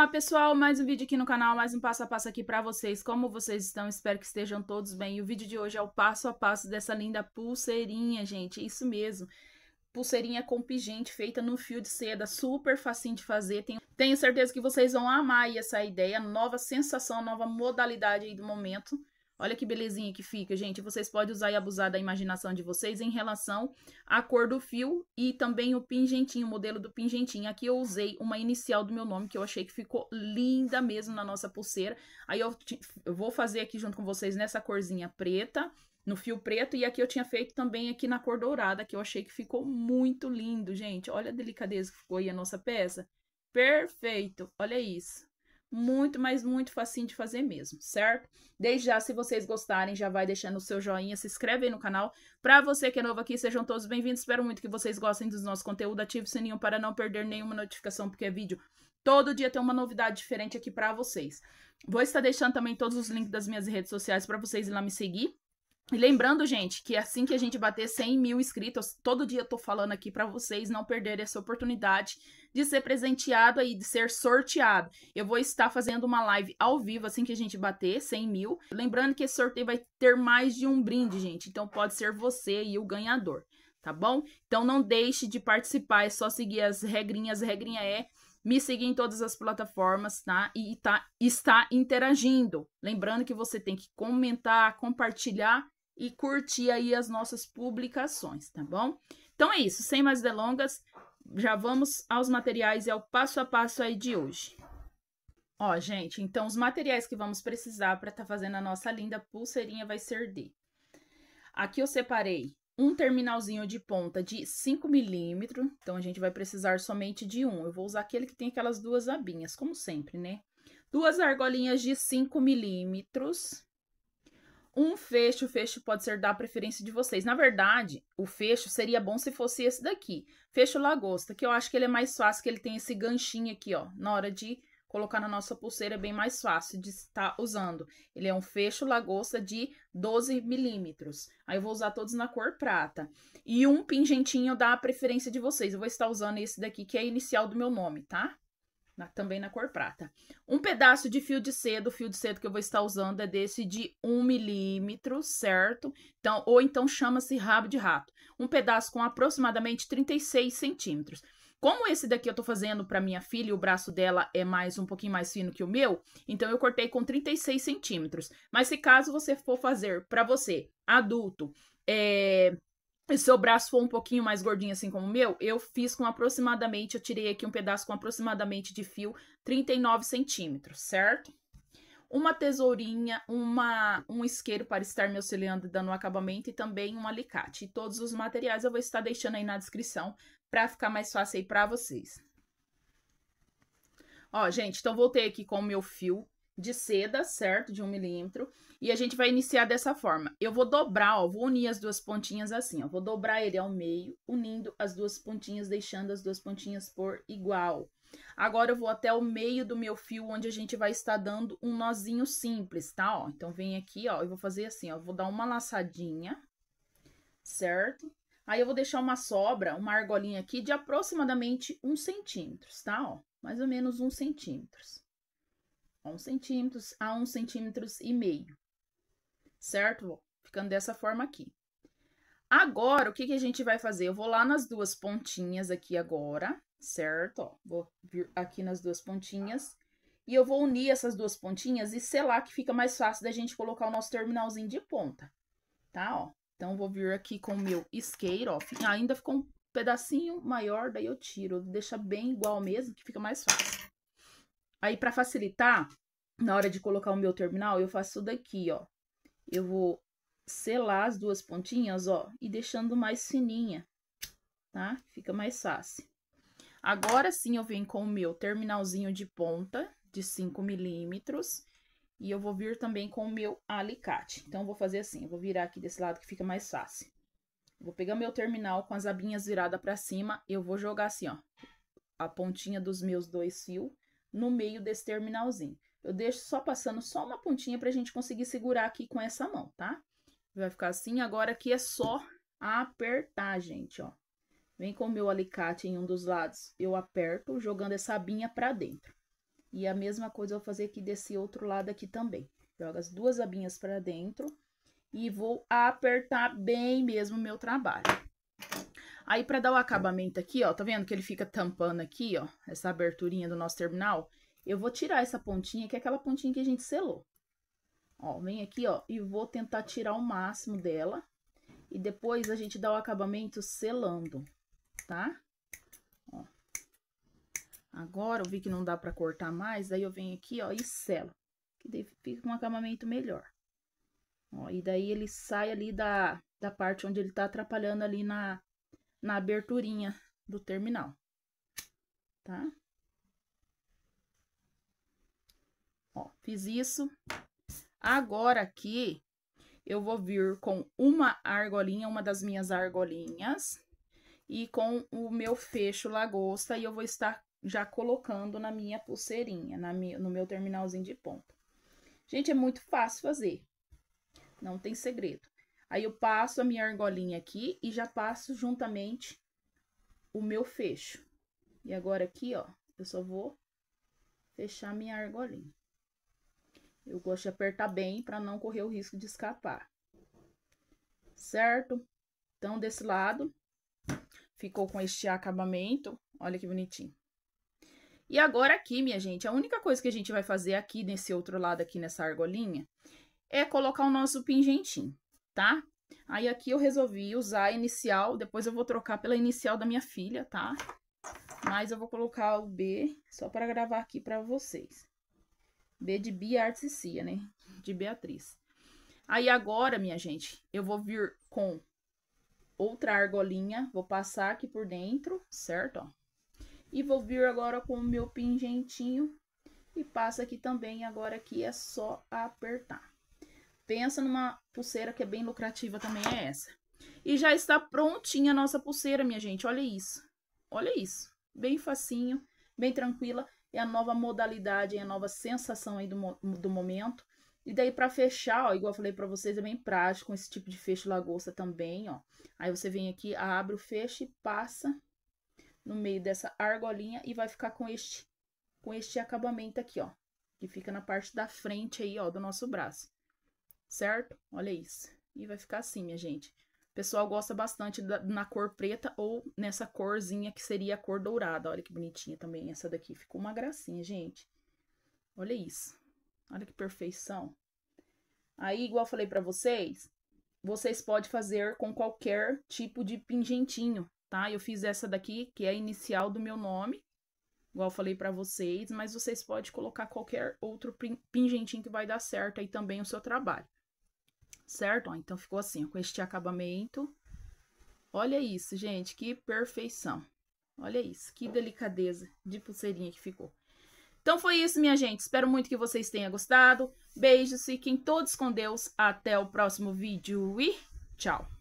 Olá pessoal, mais um vídeo aqui no canal, mais um passo a passo aqui para vocês. Como vocês estão? Espero que estejam todos bem. E o vídeo de hoje é o passo a passo dessa linda pulseirinha, gente. Isso mesmo. Pulseirinha com pigente feita no fio de seda, super facinho de fazer. Tenho certeza que vocês vão amar essa ideia, nova sensação, nova modalidade aí do momento. Olha que belezinha que fica, gente. Vocês podem usar e abusar da imaginação de vocês em relação à cor do fio e também o pingentinho, o modelo do pingentinho. Aqui eu usei uma inicial do meu nome, que eu achei que ficou linda mesmo na nossa pulseira. Aí eu, eu vou fazer aqui junto com vocês nessa corzinha preta, no fio preto, e aqui eu tinha feito também aqui na cor dourada, que eu achei que ficou muito lindo, gente. Olha a delicadeza que ficou aí a nossa peça. Perfeito, olha isso muito, mas muito facinho de fazer mesmo, certo? Desde já, se vocês gostarem, já vai deixando o seu joinha, se inscreve aí no canal. Para você que é novo aqui, sejam todos bem-vindos. Espero muito que vocês gostem dos nossos conteúdos. Ative o sininho para não perder nenhuma notificação, porque é vídeo Todo dia tem uma novidade diferente aqui para vocês. Vou estar deixando também todos os links das minhas redes sociais para vocês ir lá me seguir, e lembrando, gente, que assim que a gente bater 100 mil inscritos, todo dia eu tô falando aqui para vocês não perderem essa oportunidade de ser presenteado aí, de ser sorteado. Eu vou estar fazendo uma live ao vivo assim que a gente bater 100 mil. Lembrando que esse sorteio vai ter mais de um brinde, gente. Então pode ser você e o ganhador, tá bom? Então não deixe de participar, é só seguir as regrinhas. A regrinha é me seguir em todas as plataformas, tá? E tá, está interagindo. Lembrando que você tem que comentar, compartilhar e curtir aí as nossas publicações, tá bom? Então é isso, sem mais delongas, já vamos aos materiais e ao passo a passo aí de hoje. Ó, gente, então os materiais que vamos precisar para estar tá fazendo a nossa linda pulseirinha vai ser de... Aqui eu separei um terminalzinho de ponta de 5 milímetros, então a gente vai precisar somente de um. Eu vou usar aquele que tem aquelas duas abinhas, como sempre, né? Duas argolinhas de 5 milímetros, um fecho, o fecho pode ser da preferência de vocês. Na verdade, o fecho seria bom se fosse esse daqui, fecho lagosta, que eu acho que ele é mais fácil, que ele tem esse ganchinho aqui, ó, na hora de colocar na nossa pulseira é bem mais fácil de estar usando. Ele é um fecho lagosta de 12 milímetros. Aí eu vou usar todos na cor prata. E um pingentinho da preferência de vocês. Eu vou estar usando esse daqui, que é a inicial do meu nome, tá? na, também na cor prata. Um pedaço de fio de seda, o fio de seda que eu vou estar usando é desse de 1 milímetro, certo? Então, ou então chama-se rabo de rato. Um pedaço com aproximadamente 36 centímetros. Como esse daqui eu tô fazendo para minha filha e o braço dela é mais um pouquinho mais fino que o meu, então eu cortei com 36 centímetros. Mas se caso você for fazer para você, adulto, é, e seu braço for um pouquinho mais gordinho assim como o meu, eu fiz com aproximadamente, eu tirei aqui um pedaço com aproximadamente de fio 39 centímetros, certo? Uma tesourinha, uma, um isqueiro para estar me auxiliando dando um acabamento e também um alicate. E todos os materiais eu vou estar deixando aí na descrição para ficar mais fácil aí para vocês. Ó, gente, então voltei aqui com o meu fio de seda, certo? De um milímetro. E a gente vai iniciar dessa forma. Eu vou dobrar, ó, vou unir as duas pontinhas assim, ó. Vou dobrar ele ao meio, unindo as duas pontinhas, deixando as duas pontinhas por igual. Agora, eu vou até o meio do meu fio, onde a gente vai estar dando um nozinho simples, tá? Ó, então, vem aqui, ó, eu vou fazer assim, ó, vou dar uma laçadinha, certo? Aí, eu vou deixar uma sobra, uma argolinha aqui de aproximadamente um centímetro, tá? Ó, mais ou menos um centímetro. 1 centímetro a 1 centímetro e meio, certo? Ficando dessa forma aqui. Agora, o que, que a gente vai fazer? Eu vou lá nas duas pontinhas aqui agora, certo? Ó, vou vir aqui nas duas pontinhas. E eu vou unir essas duas pontinhas e selar, que fica mais fácil da gente colocar o nosso terminalzinho de ponta, tá? Ó, então, vou vir aqui com o meu isqueiro, ó. Ainda ficou um pedacinho maior, daí eu tiro. Deixa bem igual mesmo, que fica mais fácil. Aí, para facilitar, na hora de colocar o meu terminal, eu faço daqui, ó. Eu vou selar as duas pontinhas, ó, e deixando mais fininha, tá? Fica mais fácil. Agora sim, eu venho com o meu terminalzinho de ponta de 5 milímetros. E eu vou vir também com o meu alicate. Então, eu vou fazer assim, eu vou virar aqui desse lado que fica mais fácil. Vou pegar meu terminal com as abinhas viradas para cima, eu vou jogar assim, ó, a pontinha dos meus dois fios no meio desse terminalzinho. Eu deixo só passando só uma pontinha para a gente conseguir segurar aqui com essa mão, tá? Vai ficar assim. Agora aqui é só apertar, gente, ó. Vem com o meu alicate em um dos lados, eu aperto, jogando essa abinha para dentro. E a mesma coisa eu vou fazer aqui desse outro lado aqui também. Jogo as duas abinhas para dentro e vou apertar bem mesmo o meu trabalho. Aí, para dar o acabamento aqui, ó, tá vendo que ele fica tampando aqui, ó, essa aberturinha do nosso terminal? Eu vou tirar essa pontinha, que é aquela pontinha que a gente selou. Ó, vem aqui, ó, e vou tentar tirar o máximo dela. E depois a gente dá o acabamento selando, tá? Ó. Agora, eu vi que não dá pra cortar mais, aí eu venho aqui, ó, e selo. Que daí fica um acabamento melhor. Ó, e daí ele sai ali da, da parte onde ele tá atrapalhando ali na, na aberturinha do terminal, tá? Ó, fiz isso. Agora aqui, eu vou vir com uma argolinha, uma das minhas argolinhas, e com o meu fecho lagosta, e eu vou estar já colocando na minha pulseirinha, na minha, no meu terminalzinho de ponta. Gente, é muito fácil fazer, não tem segredo. Aí eu passo a minha argolinha aqui e já passo juntamente o meu fecho. E agora aqui, ó, eu só vou fechar minha argolinha. Eu gosto de apertar bem para não correr o risco de escapar. Certo? Então, desse lado, ficou com este acabamento. Olha que bonitinho. E agora aqui, minha gente, a única coisa que a gente vai fazer aqui nesse outro lado, aqui nessa argolinha, é colocar o nosso pingentinho tá? Aí aqui eu resolvi usar a inicial, depois eu vou trocar pela inicial da minha filha, tá? Mas eu vou colocar o B só para gravar aqui para vocês. B de Bia Cia, né? De Beatriz. Aí agora, minha gente, eu vou vir com outra argolinha, vou passar aqui por dentro, certo? Ó. E vou vir agora com o meu pingentinho e passa aqui também, agora aqui é só apertar. Pensa numa pulseira que é bem lucrativa também, é essa. E já está prontinha a nossa pulseira, minha gente. Olha isso. Olha isso. Bem facinho, bem tranquila. É a nova modalidade, é a nova sensação aí do, do momento. E daí, para fechar, ó, igual eu falei para vocês, é bem prático com esse tipo de feixe lagosta também, ó. Aí você vem aqui, abre o feixe, passa no meio dessa argolinha e vai ficar com este, com este acabamento aqui, ó. Que fica na parte da frente aí, ó, do nosso braço certo? Olha isso. E vai ficar assim, minha gente. O pessoal gosta bastante da, na cor preta ou nessa corzinha que seria a cor dourada. Olha que bonitinha também essa daqui. Ficou uma gracinha, gente. Olha isso. Olha que perfeição. Aí, igual falei para vocês, vocês podem fazer com qualquer tipo de pingentinho, tá? Eu fiz essa daqui, que é a inicial do meu nome, igual falei para vocês, mas vocês podem colocar qualquer outro pingentinho que vai dar certo aí também o seu trabalho certo? Ó, então, ficou assim, com este acabamento. Olha isso, gente, que perfeição. Olha isso, que delicadeza de pulseirinha que ficou. Então, foi isso, minha gente. Espero muito que vocês tenham gostado. Beijos, fiquem todos com Deus. Até o próximo vídeo e tchau!